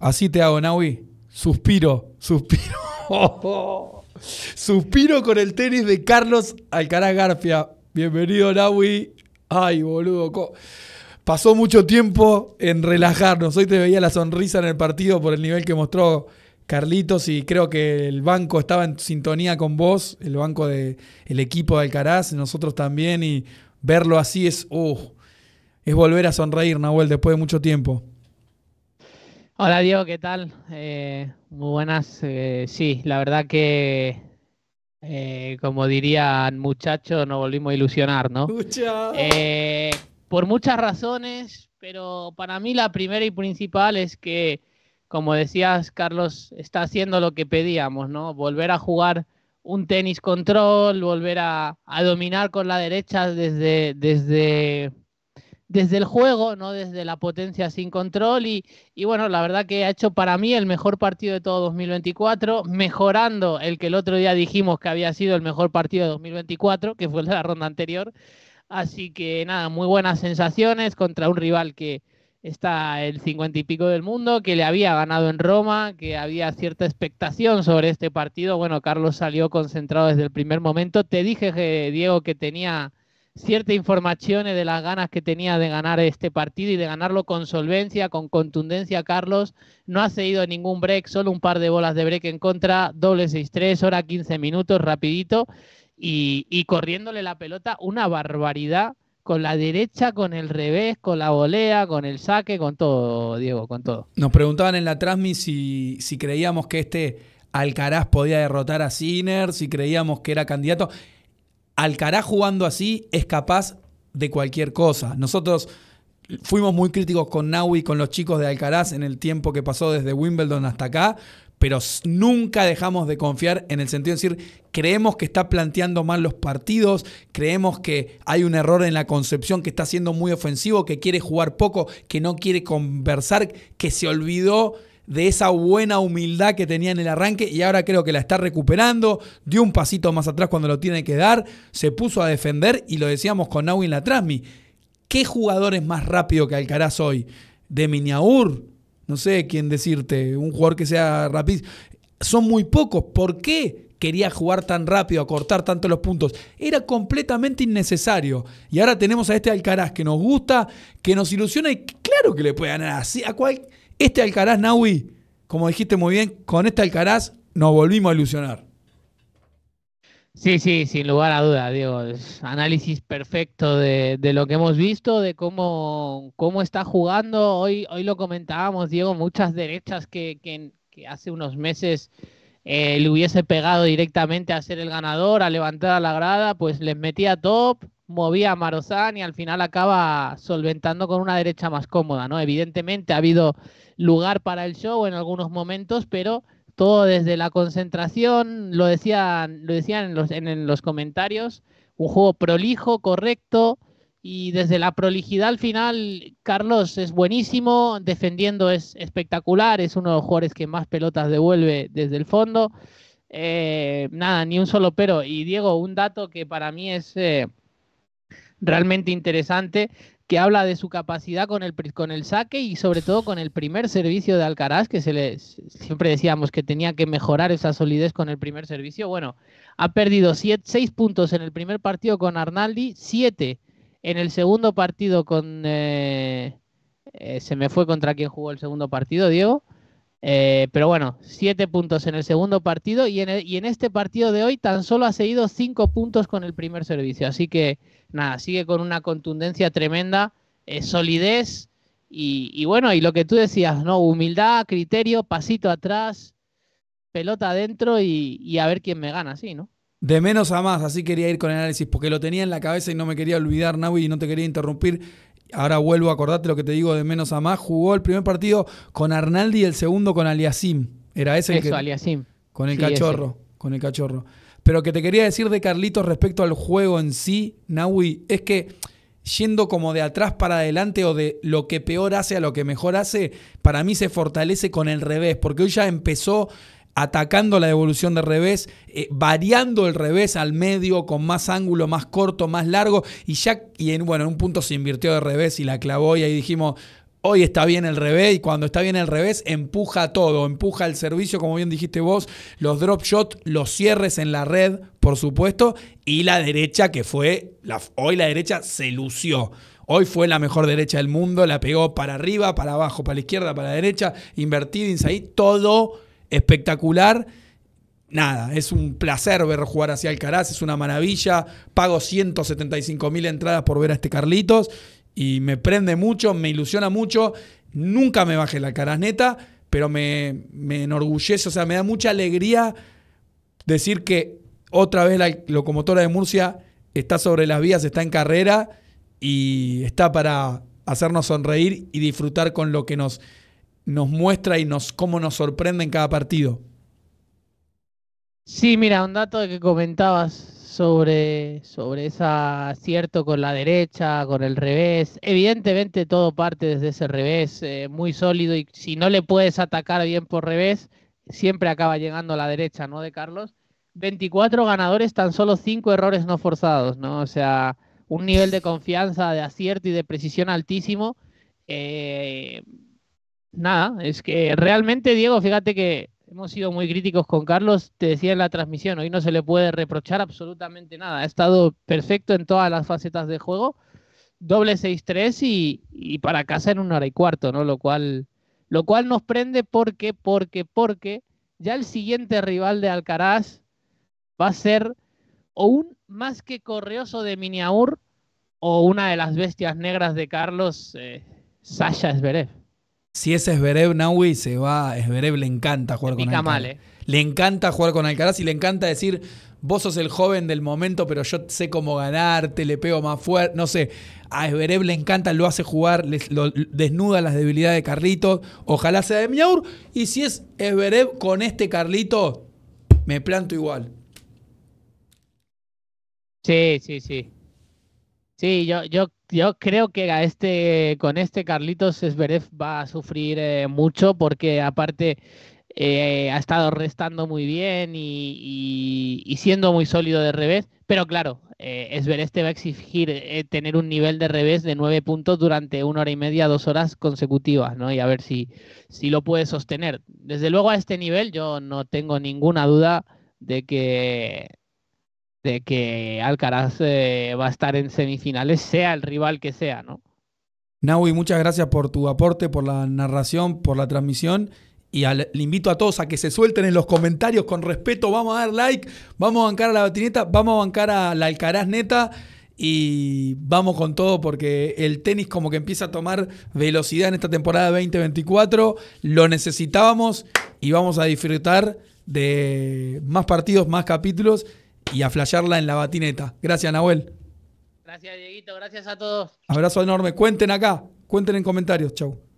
Así te hago, Naui. Suspiro, suspiro. Suspiro con el tenis de Carlos Alcaraz Garfia. Bienvenido, Naui. Ay, boludo. Pasó mucho tiempo en relajarnos. Hoy te veía la sonrisa en el partido por el nivel que mostró Carlitos y creo que el banco estaba en sintonía con vos, el banco del equipo de Alcaraz, nosotros también, y verlo así es, uh, es volver a sonreír, Nahuel, después de mucho tiempo. Hola Diego, ¿qué tal? Eh, muy buenas. Eh, sí, la verdad que, eh, como dirían muchachos, nos volvimos a ilusionar, ¿no? por muchas razones, pero para mí la primera y principal es que, como decías, Carlos, está haciendo lo que pedíamos, ¿no? Volver a jugar un tenis control, volver a, a dominar con la derecha desde, desde desde el juego, no desde la potencia sin control. Y, bueno, la verdad que ha hecho para mí el mejor partido de todo 2024, mejorando el que el otro día dijimos que había sido el mejor partido de 2024, que fue de la ronda anterior. Así que nada, muy buenas sensaciones contra un rival que está el cincuenta y pico del mundo, que le había ganado en Roma, que había cierta expectación sobre este partido. Bueno, Carlos salió concentrado desde el primer momento. Te dije, eh, Diego, que tenía ciertas informaciones de las ganas que tenía de ganar este partido y de ganarlo con solvencia, con contundencia, Carlos. No ha cedido ningún break, solo un par de bolas de break en contra, doble 6-3, hora 15 minutos, rapidito, y, corriéndole la pelota una barbaridad con la derecha, con el revés, con la volea, con el saque, con todo, Diego, con todo. Nos preguntaban en la Transmi si, si creíamos que este Alcaraz podía derrotar a Sinner, si creíamos que era candidato. Alcaraz jugando así es capaz de cualquier cosa. Nosotros fuimos muy críticos con Naui, con los chicos de Alcaraz en el tiempo que pasó desde Wimbledon hasta acá, pero nunca dejamos de confiar en el sentido de decir, creemos que está planteando mal los partidos, creemos que hay un error en la concepción, que está siendo muy ofensivo, que quiere jugar poco, que no quiere conversar, que se olvidó de esa buena humildad que tenía en el arranque y ahora creo que la está recuperando, dio un pasito más atrás cuando lo tiene que dar, se puso a defender y lo decíamos con Naui en la Trasmi. ¿Qué jugador es más rápido que Alcaraz hoy? ¿De Miniaur? No sé quién decirte, un jugador que sea rápido. Son muy pocos. ¿Por qué quería jugar tan rápido, cortar tanto los puntos. Era completamente innecesario. Y ahora tenemos a este Alcaraz que nos gusta, que nos ilusiona y claro que le puede ganar así a cual, este Alcaraz, Naui, como dijiste muy bien, con este Alcaraz nos volvimos a ilusionar. Sí, sí, sin lugar a duda, Diego. análisis perfecto de, lo que hemos visto, de cómo, cómo está jugando. Hoy, hoy lo comentábamos, Diego, muchas derechas que, hace unos meses eh, le hubiese pegado directamente a ser el ganador, a levantar a la grada, pues les metía top, movía a Marozán y al final acaba solventando con una derecha más cómoda, ¿no? Evidentemente ha habido lugar para el show en algunos momentos, pero todo desde la concentración, lo decían, lo decían en los, en los comentarios, un juego prolijo, correcto, y desde la prolijidad al final, Carlos es buenísimo, defendiendo es espectacular, es uno de los jugadores que más pelotas devuelve desde el fondo. Eh, nada, ni un solo pero. Y Diego, un dato que para mí es eh, realmente interesante que habla de su capacidad con el, con el saque y sobre todo con el primer servicio de Alcaraz, que se le, siempre decíamos que tenía que mejorar esa solidez con el primer servicio. Bueno, ha perdido seis puntos en el primer partido con Arnaldi, siete en el segundo partido con... Eh, eh, se me fue contra quien jugó el segundo partido, Diego. Eh, pero bueno, siete puntos en el segundo partido y en, e-, este partido de hoy tan solo ha seguido cinco puntos con el primer servicio. Así que nada, sigue con una contundencia tremenda, eh, solidez y, bueno, y lo que tú decías, ¿no? Humildad, criterio, pasito atrás, pelota adentro y, a ver quién me gana, sí, ¿no? De menos a más, así quería ir con el análisis, porque lo tenía en la cabeza y no me quería olvidar, Naui, y no te quería interrumpir ahora vuelvo a acordarte lo que te digo de menos a más, jugó el primer partido con Arnaldi y el segundo con Aliasim. Era ese Eso, el que, Aliasim. Con el cachorro, con el cachorro. Pero que te quería decir de Carlitos respecto al juego en sí, Nahui, es que yendo como de atrás para adelante o de lo que peor hace a lo que mejor hace, para mí se fortalece con el revés, porque hoy ya empezó atacando la devolución de revés, eh, variando el revés al medio con más ángulo, más corto, más largo. Y ya, y en, bueno, en un punto se invirtió de revés y la clavó y ahí dijimos, Hoy está bien el revés y cuando está bien el revés empuja todo, empuja el servicio, como bien dijiste vos, los drop shots, los cierres en la red, por supuesto, y la derecha que fue, hoy la derecha se lució. Hoy fue la mejor derecha del mundo, la pegó para arriba, para abajo, para la izquierda, para la derecha, invertida, ahí, todo espectacular. Nada, es un placer ver jugar hacia Alcaraz, es una maravilla. Pago 175 mil entradas por ver a este Carlitos y me prende mucho, me ilusiona mucho. Nunca me baje la cara neta, pero me, me, enorgullece, o sea, me da mucha alegría decir que otra vez la locomotora de Murcia está sobre las vías, está en carrera y está para hacernos sonreír y disfrutar con lo que nos nos muestra y nos, cómo nos sorprende en cada partido. Sí, mira, un dato que comentabas sobre, sobre ese acierto con la derecha, con el revés. Evidentemente todo parte desde ese revés, eh, muy sólido y si no le puedes atacar bien por revés, siempre acaba llegando a la derecha, ¿no? De Carlos. 24 ganadores, tan solo 5 errores no forzados, ¿no? O sea, un nivel de confianza, de acierto y de precisión altísimo. Eh, nada, es que realmente, Diego, fíjate que hemos sido muy críticos con Carlos, te decía en la transmisión, hoy no se le puede reprochar absolutamente nada, ha estado perfecto en todas las facetas de juego, doble 6-3 y, para casa en una hora y cuarto, ¿no? Lo cual, lo cual nos prende porque, porque, porque ya el siguiente rival de Alcaraz va a ser o un más que correoso de Miniaur o una de las bestias negras de Carlos, eh, Sasha si es Esberev Naui se va. Esberev le encanta jugar con Alcaraz. Eh. Le encanta jugar con Alcaraz y le encanta decir, vos sos el joven del momento, pero yo sé cómo ganarte, le pego más fuerte. No sé, a Esberev le encanta, lo hace jugar, desnuda las debilidades de Carlito. Ojalá sea de Miaur. Y si es Esberev con este Carlito, me planto igual. Sí, sí, sí. Sí, yo, yo yo creo que este, con este Carlitos Esberev va a sufrir eh, mucho porque aparte eh, ha estado restando muy bien y, siendo muy sólido de revés, pero claro, eh, te va a exigir eh, tener un nivel de revés de nueve puntos durante una hora y media, dos horas consecutivas, ¿no? Y a ver si, si lo puede sostener. Desde luego a este nivel yo no tengo ninguna duda de que de que Alcaraz eh, va a estar en semifinales, sea el rival que sea, ¿no? Naui, muchas gracias por tu aporte, por la narración, por la transmisión. Y le invito a todos a que se suelten en los comentarios con respeto. Vamos a dar like, vamos a bancar a la batineta, vamos a bancar a la Alcaraz neta y vamos con todo porque el tenis como que empieza a tomar velocidad en esta temporada 2024. Lo necesitábamos y vamos a disfrutar de más partidos, más capítulos y a flashearla en la batineta. Gracias, Nahuel. Gracias, Dieguito. Gracias a todos. Abrazo enorme. Cuenten acá. Cuenten en comentarios. Chau.